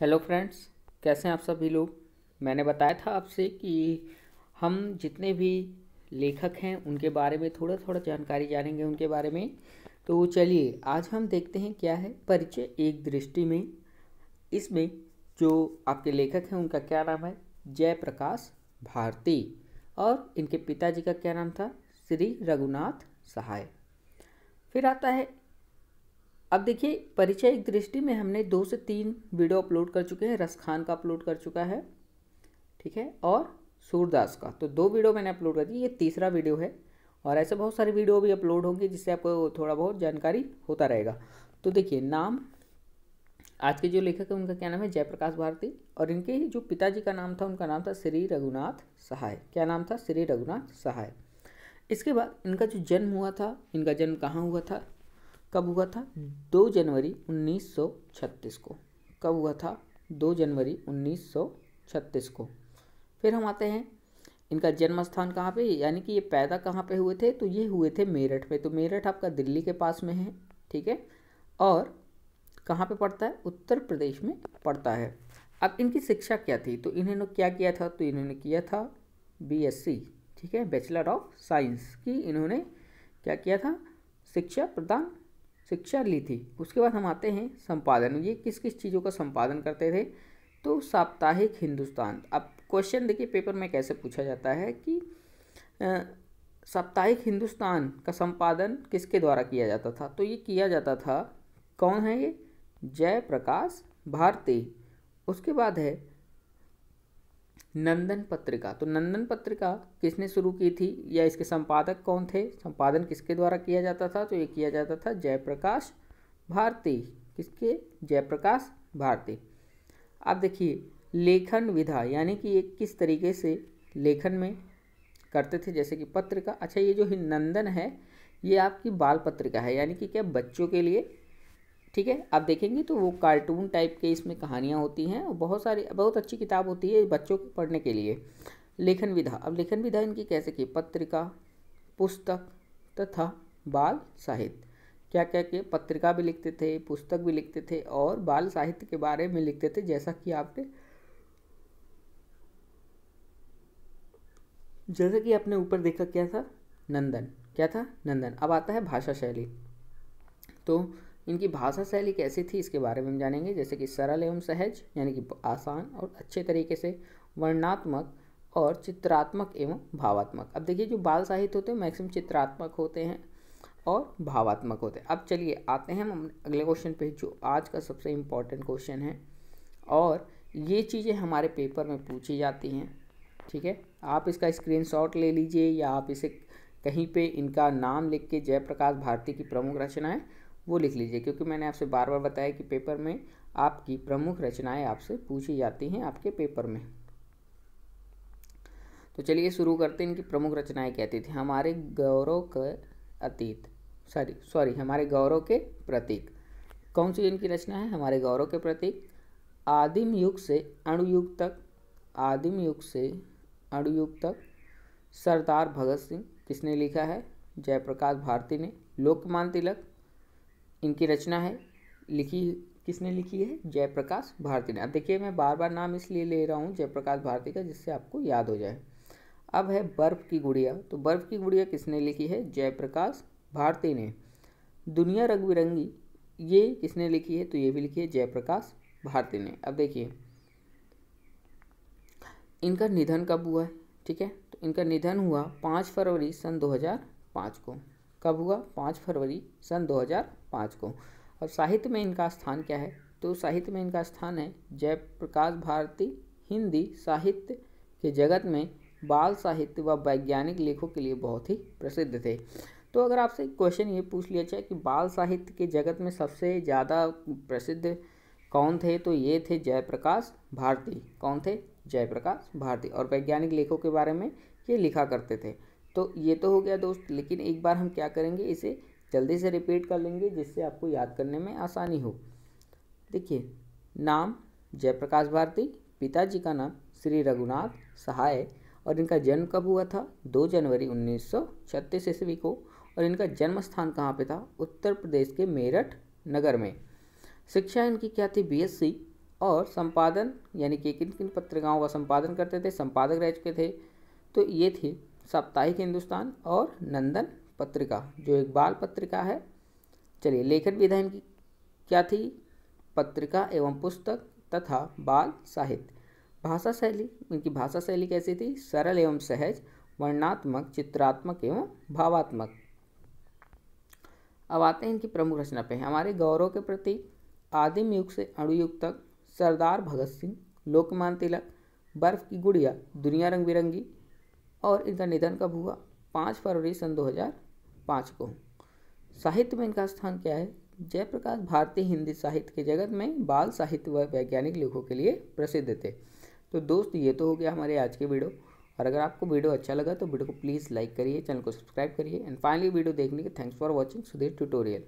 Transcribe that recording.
Hello friends कैसे हैं आप सभी लोग मैंने बताया था आपसे कि हम जितने भी लेखक हैं उनके बारे में थोड़ा थोड़ा जानकारी जानेंगे उनके बारे में तो चलिए आज हम देखते हैं क्या है परिचय एक दृष्टि में इसमें जो आपके लेखक हैं उनका क्या नाम है जयप्रकाश भारती और इनके पिताजी का क्या नाम था श्री रघुनाथ सहाय फिर आता है अब देखिए परिचय दृष्टि में हमने दो से तीन वीडियो अपलोड कर चुके हैं रसखान का अपलोड कर चुका है ठीक है और सूरदास का तो दो वीडियो मैंने अपलोड कर दी ये तीसरा वीडियो है और ऐसे बहुत सारे वीडियो भी अपलोड होंगे जिससे आपको थोड़ा बहुत जानकारी होता रहेगा तो देखिए नाम आज के जो लेखक है उनका क्या नाम है जयप्रकाश भारती और इनके ही जो पिताजी का नाम था उनका नाम था श्री रघुनाथ सहाय क्या नाम था श्री रघुनाथ सहाय इसके बाद इनका जो जन्म हुआ था इनका जन्म कहाँ हुआ था कब हुआ था हम्म। दो जनवरी 1936 को कब हुआ था दो जनवरी 1936 को फिर हम आते हैं इनका जन्म स्थान कहाँ पे यानी कि ये पैदा कहाँ पे हुए थे तो ये हुए थे मेरठ में तो मेरठ आपका दिल्ली के पास में है ठीक है और कहाँ पे पड़ता है उत्तर प्रदेश में पड़ता है अब इनकी शिक्षा क्या थी तो इन्होंने क्या किया था तो इन्होंने किया था बीएससी ठीक है बैचलर ऑफ साइंस की इन्होंने क्या किया था शिक्षा प्रदान शिक्षा ली थी उसके बाद हम आते हैं संपादन ये किस किस चीज़ों का संपादन करते थे तो साप्ताहिक हिंदुस्तान अब क्वेश्चन देखिए पेपर में कैसे पूछा जाता है कि साप्ताहिक हिंदुस्तान का संपादन किसके द्वारा किया जाता था तो ये किया जाता था कौन है ये जयप्रकाश भारती उसके बाद है नंदन पत्रिका तो नंदन पत्रिका किसने शुरू की थी या इसके संपादक कौन थे संपादन किसके द्वारा किया जाता था तो ये किया जाता था जयप्रकाश भारती किसके जयप्रकाश भारती अब देखिए लेखन विधा यानी कि ये किस तरीके से लेखन में करते थे जैसे कि पत्रिका अच्छा ये जो नंदन है ये आपकी बाल पत्रिका है यानी कि क्या बच्चों के लिए ठीक है आप देखेंगे तो वो कार्टून टाइप के इसमें कहानियाँ होती हैं और बहुत सारी बहुत अच्छी किताब होती है बच्चों को पढ़ने के लिए लेखन विधा अब लेखन विधा इनकी कैसे की पत्रिका पुस्तक तथा बाल साहित्य क्या क्या के पत्रिका भी लिखते थे पुस्तक भी लिखते थे और बाल साहित्य के बारे में लिखते थे जैसा कि आपने जैसा कि आपने ऊपर देखा क्या था नंदन क्या था नंदन अब आता है भाषा शैली तो इनकी भाषा शैली कैसी थी इसके बारे में हम जानेंगे जैसे कि सरल एवं सहज यानी कि आसान और अच्छे तरीके से वर्णात्मक और चित्रात्मक एवं भावात्मक अब देखिए जो बाल साहित्य होते हैं मैक्सिमम चित्रात्मक होते हैं और भावात्मक होते हैं अब चलिए आते हैं हम अगले क्वेश्चन पे जो आज का सबसे इम्पॉर्टेंट क्वेश्चन है और ये चीज़ें हमारे पेपर में पूछी जाती हैं ठीक है आप इसका स्क्रीनशॉट ले लीजिए या आप इसे कहीं पे इनका नाम लिख के जयप्रकाश भारती की प्रमुख रचनाएं वो लिख लीजिए क्योंकि मैंने आपसे बार बार बताया कि पेपर में आपकी प्रमुख रचनाएं आपसे पूछी जाती हैं आपके पेपर में तो चलिए शुरू करते हैं इनकी प्रमुख रचनाएं क्या थी हमारे गौरव के अतीत सॉरी सॉरी हमारे गौरव के प्रतीक कौन सी इनकी रचना है हमारे गौरव के प्रतीक आदिम युग से अणुयुग तक आदिम युग से अणुयुग तक सरदार भगत सिंह किसने लिखा है जयप्रकाश भारती ने लोकमान तिलक इनकी रचना है लिखी किसने लिखी है जयप्रकाश भारती ने अब देखिए मैं बार बार नाम इसलिए ले रहा हूँ जयप्रकाश भारती का जिससे आपको याद हो जाए अब है बर्फ़ की गुड़िया तो बर्फ़ की गुड़िया किसने लिखी है जयप्रकाश भारती ने दुनिया रंग बिरंगी ये किसने लिखी है तो ये भी लिखी है जयप्रकाश भारती ने अब देखिए इनका निधन कब हुआ है ठीक है तो इनका निधन हुआ पाँच फरवरी सन पाँच को कब हुआ पाँच फरवरी सन 2005 को और साहित्य में इनका स्थान क्या है तो साहित्य में इनका स्थान है जयप्रकाश भारती हिंदी साहित्य के जगत में बाल साहित्य व वैज्ञानिक लेखों के लिए बहुत ही प्रसिद्ध थे तो अगर आपसे क्वेश्चन ये पूछ लिया जाए कि बाल साहित्य के जगत में सबसे ज़्यादा प्रसिद्ध कौन थे तो ये थे जयप्रकाश भारती कौन थे जयप्रकाश भारती और वैज्ञानिक लेखों के बारे में ये लिखा करते थे तो ये तो हो गया दोस्त लेकिन एक बार हम क्या करेंगे इसे जल्दी से रिपीट कर लेंगे जिससे आपको याद करने में आसानी हो देखिए नाम जयप्रकाश भारती पिताजी का नाम श्री रघुनाथ सहाय और इनका जन्म कब हुआ था दो जनवरी छत्तीस ईस्वी को और इनका जन्म स्थान कहाँ पे था उत्तर प्रदेश के मेरठ नगर में शिक्षा इनकी क्या थी बीएससी और संपादन यानी कि किन किन पत्रिकाओं का संपादन करते थे संपादक रह चुके थे तो ये थी साप्ताहिक हिंदुस्तान और नंदन पत्रिका जो एक बाल पत्रिका है चलिए लेखन विधा इनकी क्या थी पत्रिका एवं पुस्तक तथा बाल साहित्य भाषा शैली इनकी भाषा शैली कैसी थी सरल एवं सहज वर्णात्मक चित्रात्मक एवं भावात्मक अब आते हैं इनकी प्रमुख रचना पे हमारे गौरव के प्रति आदिम युग से अणुयुग तक सरदार भगत सिंह लोकमान तिलक बर्फ की गुड़िया दुनिया रंग बिरंगी और इनका निधन कब हुआ पाँच फरवरी सन 2005 को साहित्य में इनका स्थान क्या है जयप्रकाश भारतीय हिंदी साहित्य के जगत में बाल साहित्य व वैज्ञानिक लेखों के लिए प्रसिद्ध थे तो दोस्त ये तो हो गया हमारे आज के वीडियो और अगर आपको वीडियो अच्छा लगा तो वीडियो को प्लीज़ लाइक करिए चैनल को सब्सक्राइब करिए एंड फाइनली वीडियो देखने के thanks for watching Sudhir tutorial